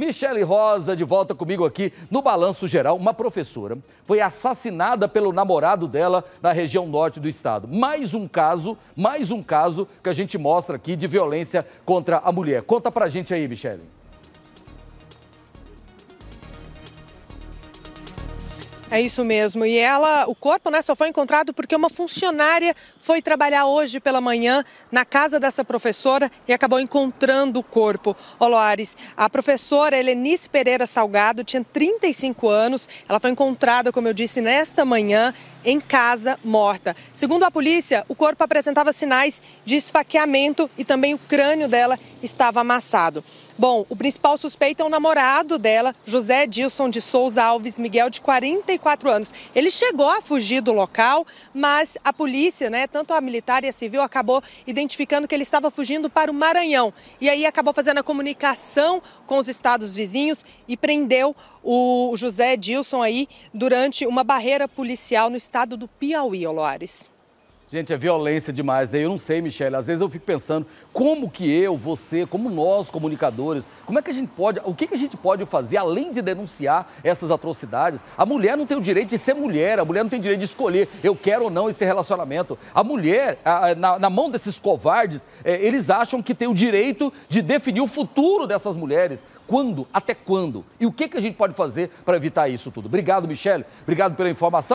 Michele Rosa, de volta comigo aqui no Balanço Geral. Uma professora foi assassinada pelo namorado dela na região norte do estado. Mais um caso, mais um caso que a gente mostra aqui de violência contra a mulher. Conta pra gente aí, Michele. É isso mesmo. E ela, o corpo, né, só foi encontrado porque uma funcionária foi trabalhar hoje pela manhã na casa dessa professora e acabou encontrando o corpo. Oloares, a professora Helenice Pereira Salgado tinha 35 anos. Ela foi encontrada, como eu disse, nesta manhã em casa morta. Segundo a polícia, o corpo apresentava sinais de esfaqueamento e também o crânio dela estava amassado. Bom, o principal suspeito é o namorado dela, José Dilson de Souza Alves Miguel, de 44 anos. Ele chegou a fugir do local, mas a polícia, né, tanto a militar e a civil, acabou identificando que ele estava fugindo para o Maranhão. E aí acabou fazendo a comunicação com os estados vizinhos e prendeu o José Dilson aí durante uma barreira policial no estado estado do Piauí, Olores. Gente, é violência demais, né? Eu não sei, Michele. Às vezes eu fico pensando como que eu, você, como nós, comunicadores, como é que a gente pode, o que, que a gente pode fazer além de denunciar essas atrocidades? A mulher não tem o direito de ser mulher, a mulher não tem o direito de escolher eu quero ou não esse relacionamento. A mulher, a, na, na, mão desses covardes, é, eles acham que tem o direito de definir o futuro dessas mulheres. Quando? Até quando? E o que, que a gente pode fazer para evitar isso tudo? Obrigado, Michele. Obrigado pela informação.